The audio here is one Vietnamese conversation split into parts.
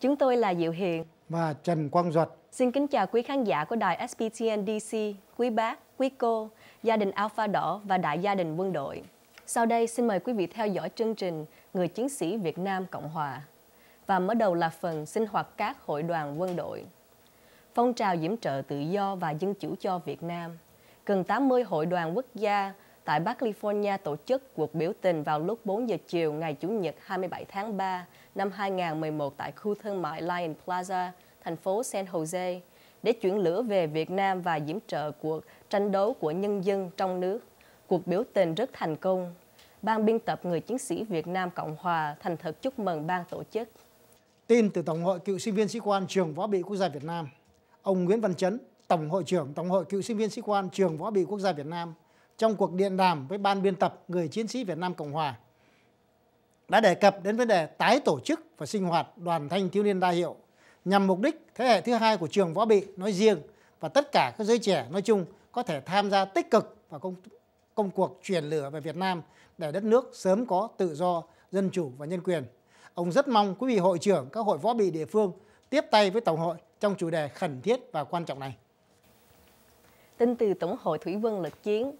Chúng tôi là Diệu Hiền và Trần Quang Duật. Xin kính chào quý khán giả của đài SBTN DC quý bác, quý cô, gia đình Alpha Đỏ và đại gia đình quân đội. Sau đây xin mời quý vị theo dõi chương trình Người chiến sĩ Việt Nam Cộng Hòa. Và mở đầu là phần sinh hoạt các hội đoàn quân đội. Phong trào diễm trợ tự do và dân chủ cho Việt Nam. Gần 80 hội đoàn quốc gia tại Bắc California tổ chức cuộc biểu tình vào lúc 4 giờ chiều ngày Chủ nhật 27 tháng 3 năm 2011 tại khu thương mại Lion Plaza, thành phố San Jose, để chuyển lửa về Việt Nam và diễm trợ cuộc tranh đấu của nhân dân trong nước. Cuộc biểu tình rất thành công. Ban biên tập Người Chiến sĩ Việt Nam Cộng Hòa thành thật chúc mừng ban tổ chức. Tin từ Tổng hội cựu sinh viên sĩ quan trường Võ bị Quốc gia Việt Nam. Ông Nguyễn Văn Chấn, Tổng hội trưởng Tổng hội cựu sinh viên sĩ quan trường Võ bị Quốc gia Việt Nam trong cuộc điện đàm với ban biên tập Người Chiến sĩ Việt Nam Cộng Hòa đã đề cập đến vấn đề tái tổ chức và sinh hoạt đoàn thanh thiếu niên đa hiệu nhằm mục đích thế hệ thứ hai của trường võ bị nói riêng và tất cả các giới trẻ nói chung có thể tham gia tích cực vào công, công cuộc truyền lửa về Việt Nam để đất nước sớm có tự do, dân chủ và nhân quyền. Ông rất mong quý vị hội trưởng các hội võ bị địa phương tiếp tay với Tổng hội trong chủ đề khẩn thiết và quan trọng này. Tin từ Tổng hội Thủy Vân Lực Chiến,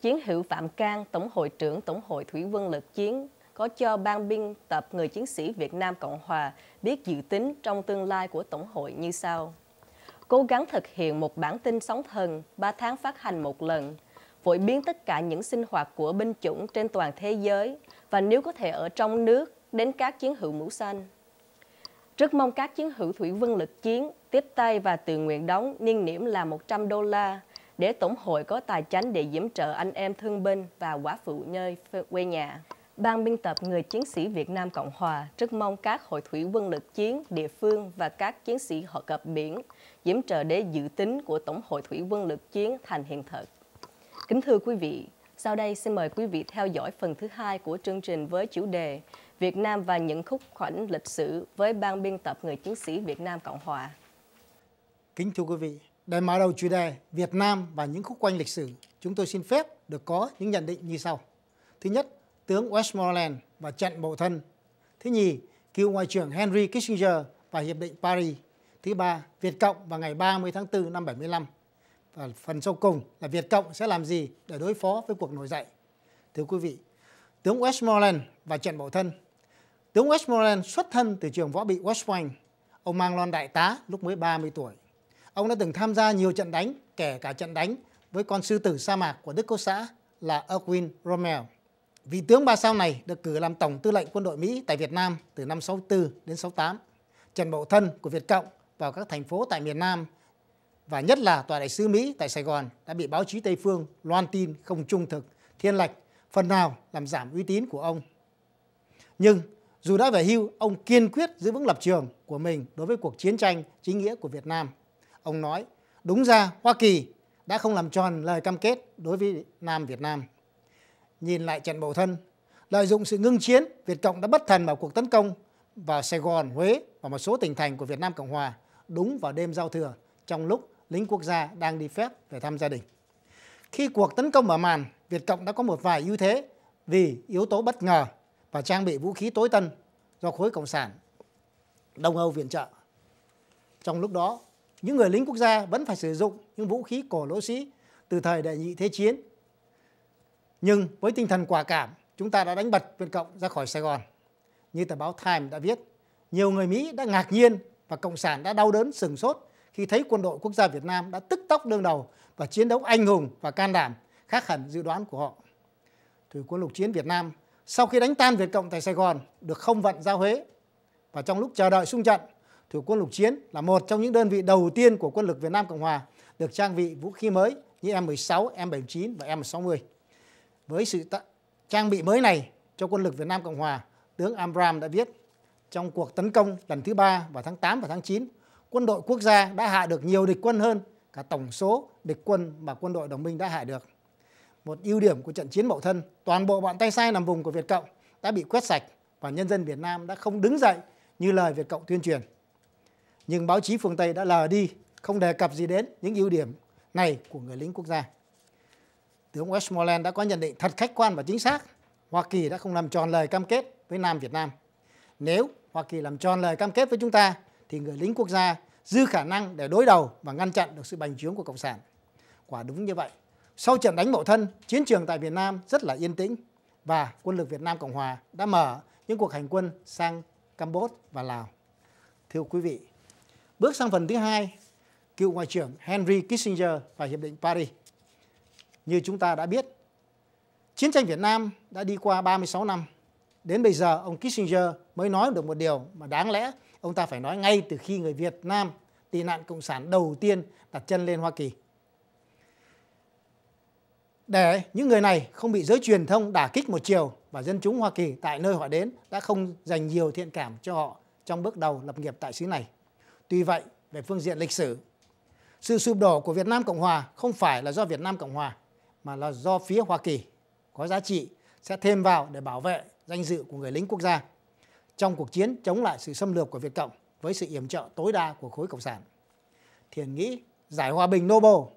Chiến hữu Phạm Cang, Tổng hội trưởng Tổng hội Thủy quân Lực Chiến có cho ban biên tập người chiến sĩ Việt Nam Cộng Hòa biết dự tính trong tương lai của Tổng hội như sau. Cố gắng thực hiện một bản tin sóng thần 3 tháng phát hành một lần, phổ biến tất cả những sinh hoạt của binh chủng trên toàn thế giới và nếu có thể ở trong nước đến các chiến hữu mũ xanh. Rất mong các chiến hữu thủy vân lực chiến tiếp tay và tự nguyện đóng niên niệm là 100 đô la để Tổng hội có tài chánh để diễm trợ anh em thương binh và quả phụ nhơi quê nhà. Ban biên tập Người Chiến sĩ Việt Nam Cộng Hòa rất mong các hội thủy quân lực chiến địa phương và các chiến sĩ họ cập biển diễm trợ để dự tính của Tổng hội thủy quân lực chiến thành hiện thực. Kính thưa quý vị, sau đây xin mời quý vị theo dõi phần thứ hai của chương trình với chủ đề Việt Nam và những khúc khoảnh lịch sử với ban biên tập Người Chiến sĩ Việt Nam Cộng Hòa. Kính thưa quý vị, để mở đầu chủ đề Việt Nam và những khúc quanh lịch sử, chúng tôi xin phép được có những nhận định như sau. Thứ nhất, tướng Westmoreland và trận Bộ Thân. Thứ nhì, cựu Ngoại trưởng Henry Kissinger và Hiệp định Paris. Thứ ba, Việt Cộng vào ngày 30 tháng 4 năm 75. Và phần sau cùng là Việt Cộng sẽ làm gì để đối phó với cuộc nổi dậy. Thưa quý vị, tướng Westmoreland và trận Bộ Thân. Tướng Westmoreland xuất thân từ trường võ bị West Point. Ông mang lon đại tá lúc mới 30 tuổi. Ông đã từng tham gia nhiều trận đánh, kể cả trận đánh với con sư tử sa mạc của Đức Quốc xã là Erwin Rommel. Vị tướng ba sao này được cử làm Tổng tư lệnh quân đội Mỹ tại Việt Nam từ năm 64 đến 68. Trần bộ Thân của Việt Cộng vào các thành phố tại miền Nam và nhất là tòa đại sứ Mỹ tại Sài Gòn đã bị báo chí Tây phương loan tin không trung thực, thiên lệch, phần nào làm giảm uy tín của ông. Nhưng dù đã về hưu, ông kiên quyết giữ vững lập trường của mình đối với cuộc chiến tranh chính nghĩa của Việt Nam. Ông nói, đúng ra Hoa Kỳ đã không làm tròn lời cam kết đối với Nam Việt Nam. Nhìn lại trận bầu thân, lợi dụng sự ngưng chiến, Việt Cộng đã bất thần vào cuộc tấn công vào Sài Gòn, Huế và một số tỉnh thành của Việt Nam Cộng Hòa đúng vào đêm giao thừa trong lúc lính quốc gia đang đi phép về thăm gia đình. Khi cuộc tấn công mở màn, Việt Cộng đã có một vài ưu thế vì yếu tố bất ngờ và trang bị vũ khí tối tân do khối Cộng sản Đông Âu viện trợ. Trong lúc đó, những người lính quốc gia vẫn phải sử dụng những vũ khí cổ lỗ sĩ từ thời đệ nhị thế chiến. Nhưng với tinh thần quả cảm, chúng ta đã đánh bật Việt Cộng ra khỏi Sài Gòn. Như tờ báo Time đã viết, nhiều người Mỹ đã ngạc nhiên và Cộng sản đã đau đớn sừng sốt khi thấy quân đội quốc gia Việt Nam đã tức tốc đương đầu và chiến đấu anh hùng và can đảm khác hẳn dự đoán của họ. Thủy quân lục chiến Việt Nam sau khi đánh tan Việt Cộng tại Sài Gòn được không vận ra Huế và trong lúc chờ đợi xung trận thuộc quân lục chiến là một trong những đơn vị đầu tiên của quân lực Việt Nam Cộng Hòa được trang bị vũ khí mới như M16, M79 và M60. Với sự trang bị mới này cho quân lực Việt Nam Cộng Hòa, tướng Amram đã viết trong cuộc tấn công lần thứ ba vào tháng 8 và tháng 9, quân đội quốc gia đã hạ được nhiều địch quân hơn cả tổng số địch quân mà quân đội đồng minh đã hạ được. Một ưu điểm của trận chiến Mậu Thân, toàn bộ bọn tay sai nằm vùng của Việt Cộng đã bị quét sạch và nhân dân Việt Nam đã không đứng dậy như lời Việt Cộng tuyên truyền nhưng báo chí phương Tây đã lờ đi, không đề cập gì đến những ưu điểm này của người lính quốc gia. Tướng Westmoreland đã có nhận định thật khách quan và chính xác. Hoa Kỳ đã không làm tròn lời cam kết với Nam Việt Nam. Nếu Hoa Kỳ làm tròn lời cam kết với chúng ta, thì người lính quốc gia dư khả năng để đối đầu và ngăn chặn được sự bành trướng của Cộng sản. Quả đúng như vậy. Sau trận đánh mậu thân, chiến trường tại Việt Nam rất là yên tĩnh và quân lực Việt Nam Cộng Hòa đã mở những cuộc hành quân sang Campuchia và Lào. Thưa quý vị, Bước sang phần thứ hai, cựu Ngoại trưởng Henry Kissinger và Hiệp định Paris. Như chúng ta đã biết, chiến tranh Việt Nam đã đi qua 36 năm. Đến bây giờ, ông Kissinger mới nói được một điều mà đáng lẽ ông ta phải nói ngay từ khi người Việt Nam tị nạn Cộng sản đầu tiên đặt chân lên Hoa Kỳ. Để những người này không bị giới truyền thông đả kích một chiều và dân chúng Hoa Kỳ tại nơi họ đến đã không dành nhiều thiện cảm cho họ trong bước đầu lập nghiệp tại xứ này. Tuy vậy, về phương diện lịch sử, sự sụp đổ của Việt Nam Cộng Hòa không phải là do Việt Nam Cộng Hòa mà là do phía Hoa Kỳ có giá trị sẽ thêm vào để bảo vệ danh dự của người lính quốc gia trong cuộc chiến chống lại sự xâm lược của Việt Cộng với sự yểm trợ tối đa của khối Cộng sản. Thiền nghĩ giải hòa bình Nobel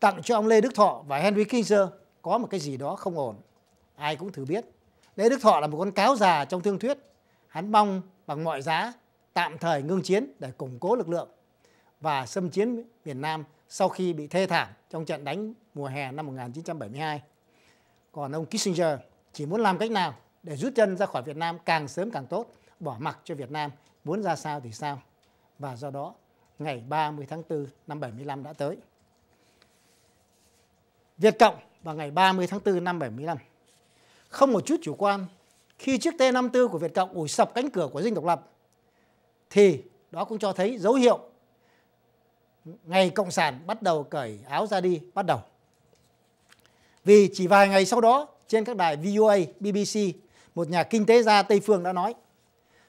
tặng cho ông Lê Đức Thọ và Henry Kissinger có một cái gì đó không ổn. Ai cũng thử biết. Lê Đức Thọ là một con cáo già trong thương thuyết. Hắn mong bằng mọi giá tạm thời ngưng chiến để củng cố lực lượng và xâm chiến miền Nam sau khi bị thê thảm trong trận đánh mùa hè năm 1972. Còn ông Kissinger chỉ muốn làm cách nào để rút chân ra khỏi Việt Nam càng sớm càng tốt, bỏ mặc cho Việt Nam muốn ra sao thì sao. Và do đó, ngày 30 tháng 4 năm 75 đã tới. Việt Cộng vào ngày 30 tháng 4 năm 75. Không một chút chủ quan, khi chiếc T-54 của Việt Cộng ủi sập cánh cửa của dinh độc lập thì đó cũng cho thấy dấu hiệu ngày cộng sản bắt đầu cởi áo ra đi bắt đầu vì chỉ vài ngày sau đó trên các đài VOA, BBC một nhà kinh tế gia Tây phương đã nói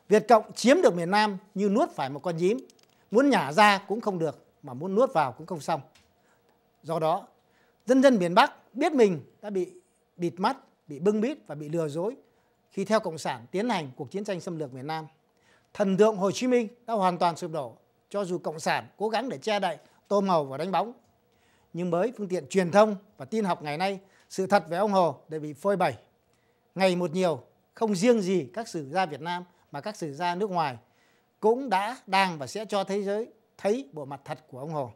Việt Cộng chiếm được miền Nam như nuốt phải một con nhím muốn nhả ra cũng không được mà muốn nuốt vào cũng không xong do đó dân dân miền Bắc biết mình đã bị bịt mắt bị bưng bít và bị lừa dối khi theo Cộng sản tiến hành cuộc chiến tranh xâm lược miền Nam thần tượng Hồ Chí Minh đã hoàn toàn sụp đổ cho dù Cộng sản cố gắng để che đậy, tô màu và đánh bóng. Nhưng với phương tiện truyền thông và tin học ngày nay, sự thật về ông Hồ đã bị phơi bày. Ngày một nhiều, không riêng gì các sử gia Việt Nam mà các sử gia nước ngoài cũng đã, đang và sẽ cho thế giới thấy bộ mặt thật của ông Hồ.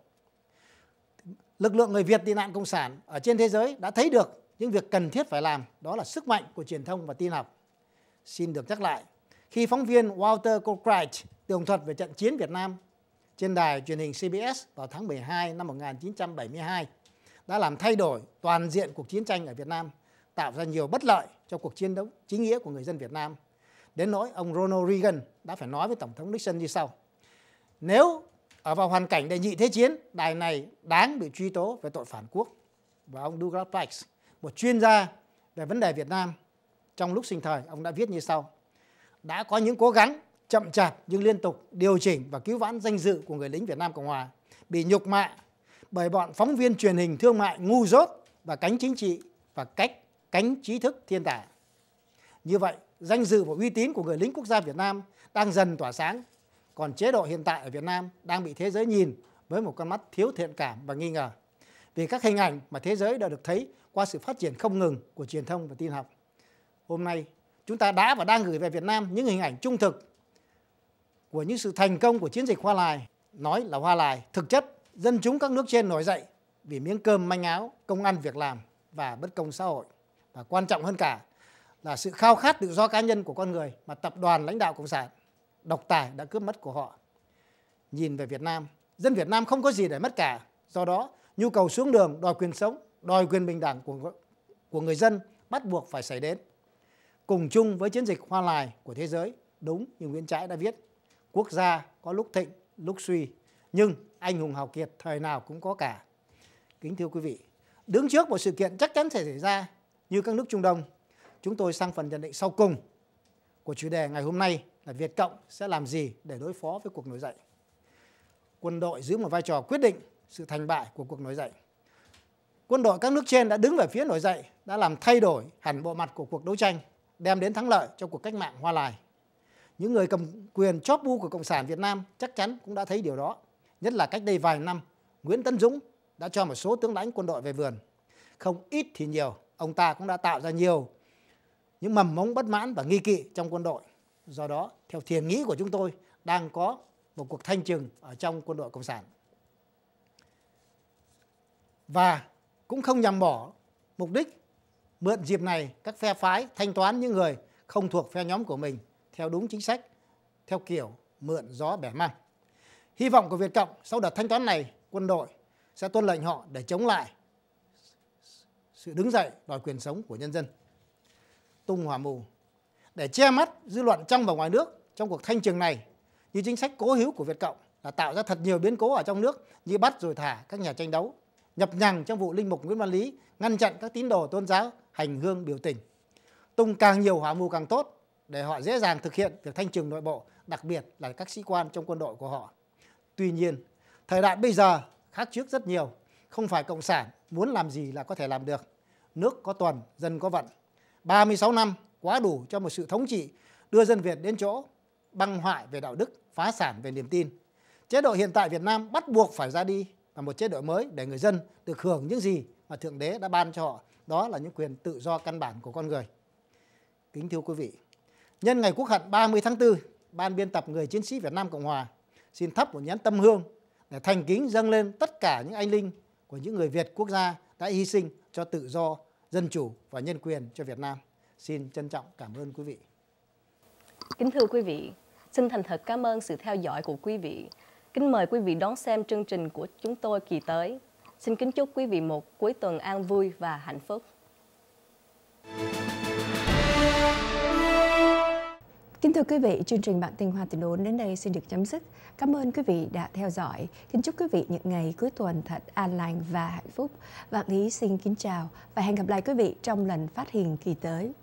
Lực lượng người Việt tị nạn Cộng sản ở trên thế giới đã thấy được những việc cần thiết phải làm, đó là sức mạnh của truyền thông và tin học. Xin được nhắc lại, khi phóng viên Walter Cronkite tường thuật về trận chiến Việt Nam trên đài truyền hình CBS vào tháng 12 năm 1972 đã làm thay đổi toàn diện cuộc chiến tranh ở Việt Nam, tạo ra nhiều bất lợi cho cuộc chiến đấu chính nghĩa của người dân Việt Nam. Đến nỗi ông Ronald Reagan đã phải nói với Tổng thống Nixon như sau. Nếu ở vào hoàn cảnh đề nghị thế chiến, đài này đáng bị truy tố về tội phản quốc. Và ông Douglas Sykes, một chuyên gia về vấn đề Việt Nam, trong lúc sinh thời, ông đã viết như sau đã có những cố gắng chậm chạp nhưng liên tục điều chỉnh và cứu vãn danh dự của người lính Việt Nam Cộng Hòa bị nhục mạ bởi bọn phóng viên truyền hình thương mại ngu dốt và cánh chính trị và cách cánh trí thức thiên tả Như vậy, danh dự và uy tín của người lính quốc gia Việt Nam đang dần tỏa sáng, còn chế độ hiện tại ở Việt Nam đang bị thế giới nhìn với một con mắt thiếu thiện cảm và nghi ngờ. Vì các hình ảnh mà thế giới đã được thấy qua sự phát triển không ngừng của truyền thông và tin học. Hôm nay, chúng ta đã và đang gửi về Việt Nam những hình ảnh trung thực của những sự thành công của chiến dịch Hoa Lài, nói là Hoa Lài, thực chất dân chúng các nước trên nổi dậy vì miếng cơm manh áo, công ăn việc làm và bất công xã hội. Và quan trọng hơn cả là sự khao khát tự do cá nhân của con người mà tập đoàn lãnh đạo Cộng sản độc tài đã cướp mất của họ. Nhìn về Việt Nam, dân Việt Nam không có gì để mất cả. Do đó, nhu cầu xuống đường đòi quyền sống, đòi quyền bình đẳng của của người dân bắt buộc phải xảy đến cùng chung với chiến dịch hoa lại của thế giới. Đúng như Nguyễn Trãi đã viết, quốc gia có lúc thịnh, lúc suy, nhưng anh hùng hào kiệt thời nào cũng có cả. Kính thưa quý vị, đứng trước một sự kiện chắc chắn sẽ xảy ra như các nước Trung Đông, chúng tôi sang phần nhận định sau cùng của chủ đề ngày hôm nay là Việt Cộng sẽ làm gì để đối phó với cuộc nổi dậy. Quân đội giữ một vai trò quyết định sự thành bại của cuộc nổi dậy. Quân đội các nước trên đã đứng về phía nổi dậy, đã làm thay đổi hẳn bộ mặt của cuộc đấu tranh đem đến thắng lợi cho cuộc cách mạng Hoa Lài. Những người cầm quyền chóp bu của Cộng sản Việt Nam chắc chắn cũng đã thấy điều đó. Nhất là cách đây vài năm, Nguyễn Tấn Dũng đã cho một số tướng lãnh quân đội về vườn. Không ít thì nhiều, ông ta cũng đã tạo ra nhiều những mầm mống bất mãn và nghi kỵ trong quân đội. Do đó, theo thiền nghĩ của chúng tôi, đang có một cuộc thanh trừng ở trong quân đội Cộng sản. Và cũng không nhằm bỏ mục đích Mượn dịp này, các phe phái thanh toán những người không thuộc phe nhóm của mình theo đúng chính sách, theo kiểu mượn gió bẻ măng. Hy vọng của Việt Cộng sau đợt thanh toán này, quân đội sẽ tuân lệnh họ để chống lại sự đứng dậy đòi quyền sống của nhân dân. Tung hỏa mù để che mắt dư luận trong và ngoài nước trong cuộc thanh trường này như chính sách cố hữu của Việt Cộng là tạo ra thật nhiều biến cố ở trong nước như bắt rồi thả các nhà tranh đấu nhập nhằng trong vụ linh mục Nguyễn Văn Lý ngăn chặn các tín đồ tôn giáo hành hương biểu tình. Tung càng nhiều hỏa mù càng tốt để họ dễ dàng thực hiện việc thanh trừng nội bộ, đặc biệt là các sĩ quan trong quân đội của họ. Tuy nhiên, thời đại bây giờ khác trước rất nhiều, không phải cộng sản muốn làm gì là có thể làm được. Nước có tuần, dân có vận. 36 năm quá đủ cho một sự thống trị đưa dân Việt đến chỗ băng hoại về đạo đức, phá sản về niềm tin. Chế độ hiện tại Việt Nam bắt buộc phải ra đi và một chế độ mới để người dân được hưởng những gì mà Thượng Đế đã ban cho họ. Đó là những quyền tự do căn bản của con người. Kính thưa quý vị, nhân ngày Quốc hận 30 tháng 4, Ban biên tập Người Chiến sĩ Việt Nam Cộng Hòa xin thắp một nhánh tâm hương để thành kính dâng lên tất cả những anh linh của những người Việt quốc gia đã hy sinh cho tự do, dân chủ và nhân quyền cho Việt Nam. Xin trân trọng cảm ơn quý vị. Kính thưa quý vị, xin thành thật cảm ơn sự theo dõi của quý vị. Kính mời quý vị đón xem chương trình của chúng tôi kỳ tới. Xin kính chúc quý vị một cuối tuần an vui và hạnh phúc. Kính thưa quý vị, chương trình Bản tin Hoa Tình Đốn đến đây xin được chấm dứt. Cảm ơn quý vị đã theo dõi. Kính chúc quý vị những ngày cuối tuần thật an lành và hạnh phúc. Vạn Lý xin kính chào và hẹn gặp lại quý vị trong lần phát hình kỳ tới.